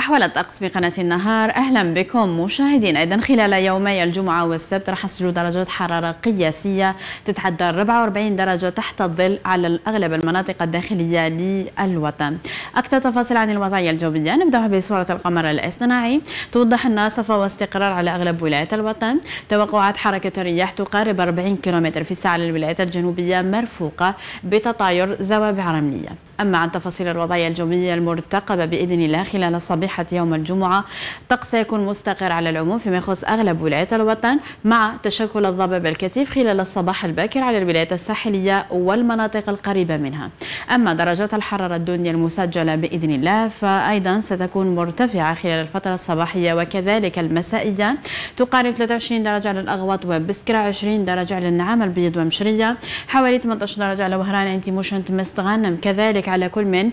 أحوال الطقس بقناة النهار أهلا بكم مشاهدين أيضا خلال يومي الجمعة والسبت رح تسجل درجات حرارة قياسية تتعدى 44 درجة تحت الظل على أغلب المناطق الداخلية للوطن أكثر تفاصيل عن الوضعية الجوية نبدأ بصورة القمر الاصطناعي توضح لنا صفا واستقرار على أغلب ولايات الوطن توقعات حركة الرياح تقارب 40 كم في الساعة للولايات الجنوبية مرفوقة بتطاير زوابع رملية أما عن تفاصيل الوضعية الجوية المرتقبة بإذن الله خلال صبيحة يوم الجمعة الطقس سيكون مستقر على العموم فيما يخص أغلب ولايات الوطن مع تشكل الضباب الكثيف خلال الصباح الباكر على الولايات الساحلية والمناطق القريبة منها أما درجات الحرارة الدنيا المسجلة بإذن الله فأيضا ستكون مرتفعة خلال الفترة الصباحية وكذلك المسائية تقارب 23 درجة على الأغواط وبسكرة 20 درجة على النعام البيض ومشرية حوالي 18 درجة على وهران عند موشنت مستغنم كذلك على كل من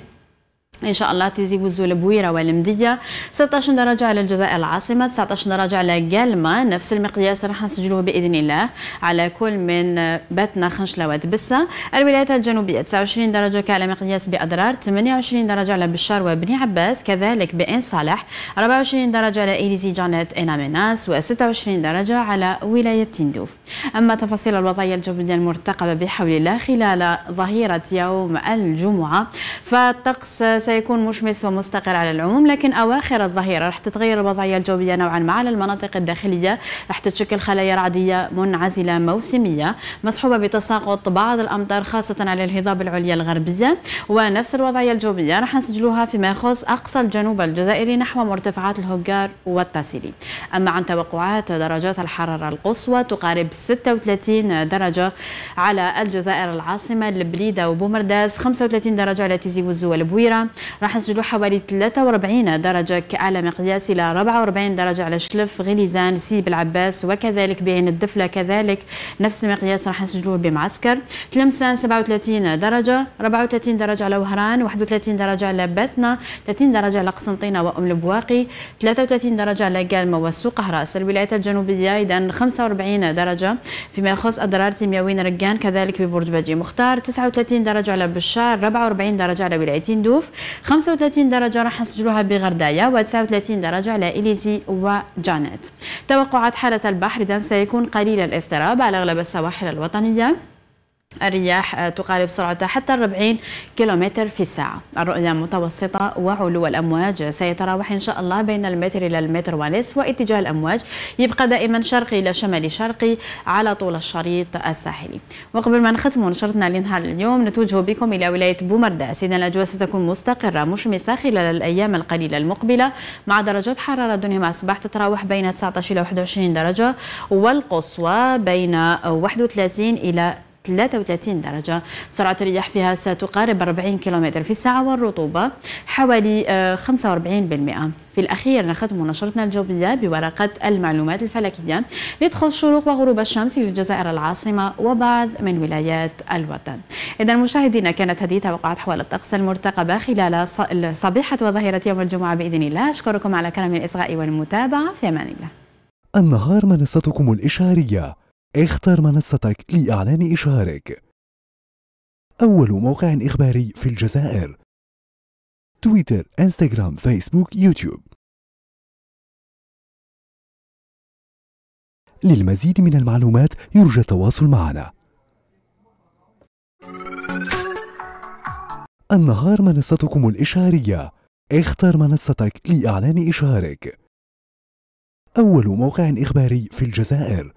ان شاء الله تيزي وزو البويره والمديه 16 درجه على الجزائر العاصمه 19 درجه على كالما نفس المقياس راح نسجلوه باذن الله على كل من باتنا خنشله وتبسه الولايات الجنوبيه 29 درجه كعلى مقياس باضرار 28 درجه على بشار وبني عباس كذلك بان صالح 24 درجه على ايليزي جانيت اناميناس و26 درجه على ولايه تندوف اما تفاصيل الوضعيه الجويه المرتقبه بحول الله خلال ظهيره يوم الجمعه فالطقس سيكون مشمس ومستقر على العموم لكن أواخر الظهيرة راح تتغير الوضعية الجوية نوعا ما على المناطق الداخلية راح تتشكل خلايا رعدية منعزلة موسمية مصحوبة بتساقط بعض الأمطار خاصة على الهضاب العليا الغربية ونفس الوضعية الجوية راح نسجلوها فيما يخص أقصى الجنوب الجزائري نحو مرتفعات الهجار والتاسيلي أما عن توقعات درجات الحرارة القصوى تقارب 36 درجة على الجزائر العاصمة البليدة وبومرداس 35 درجة على تيزي وزو والبويرة راح نسجلوا حوالي 43 درجة كأعلى مقياس إلى 44 درجة على شلف غليزان سيب العباس وكذلك بعين الدفلة كذلك نفس المقياس راح نسجلوه بمعسكر تلمسان 37 درجة 34 درجة على وهران 31 درجة على بثنا 30 درجة على قسنطينة وأم البواقي 33 درجة على قلمة والسوق هراس الولايات الجنوبية إذا 45 درجة فيما يخص أضرار تيمياوين رقان كذلك ببرج باجي مختار 39 درجة على بشار 44 درجة على ولاية تندوف 35 درجة راح نسجلوها بغردايا و39 درجة على إليزي وجانيت توقعات حالة البحر إذا سيكون قليل الاضطراب على أغلب السواحل الوطنية الرياح تقارب سرعتها حتى 40 كيلومتر في الساعة الرؤية متوسطة وعلو الأمواج سيتراوح إن شاء الله بين المتر إلى المتر ونصف واتجاه الأمواج يبقى دائما شرقي إلى شمالي شرقي على طول الشريط الساحلي وقبل ما نختم نشرتنا لنهار اليوم نتوجه بكم إلى ولاية بومرده سيدا الأجواء ستكون مستقرة مشمسة خلال الأيام القليلة المقبلة مع درجات حرارة دنيا مع الصباح تتراوح بين 19 إلى 21 درجة والقصوى بين 31 إلى 33 درجة سرعة الرياح فيها ستقارب 40 كم في الساعة والرطوبة حوالي 45% آه، في الأخير نختم نشرتنا الجوية بورقة المعلومات الفلكية لتخص شروق وغروب الشمس للجزائر العاصمة وبعض من ولايات الوطن إذا مشاهدينا كانت هذه توقعات حول الطقس المرتقبة خلال صبيحة وظهيرة يوم الجمعة بإذن الله أشكركم على كرم الإصغاء والمتابعة في أمان الله النهار منصتكم الإشعارية اختر منصتك لإعلان إشهارك أول موقع إخباري في الجزائر تويتر، إنستغرام، فيسبوك، يوتيوب للمزيد من المعلومات يرجى التواصل معنا النهار منصتكم الإشهارية اختر منصتك لإعلان إشهارك أول موقع إخباري في الجزائر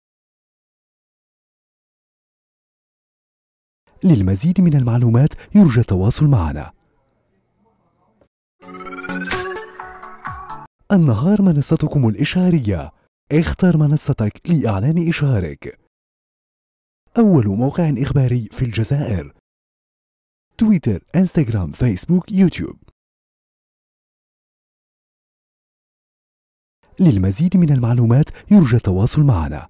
للمزيد من المعلومات يرجى التواصل معنا النهار منصتكم الإشهارية اختر منصتك لإعلان إشهارك أول موقع إخباري في الجزائر تويتر، إنستغرام، فيسبوك، يوتيوب للمزيد من المعلومات يرجى التواصل معنا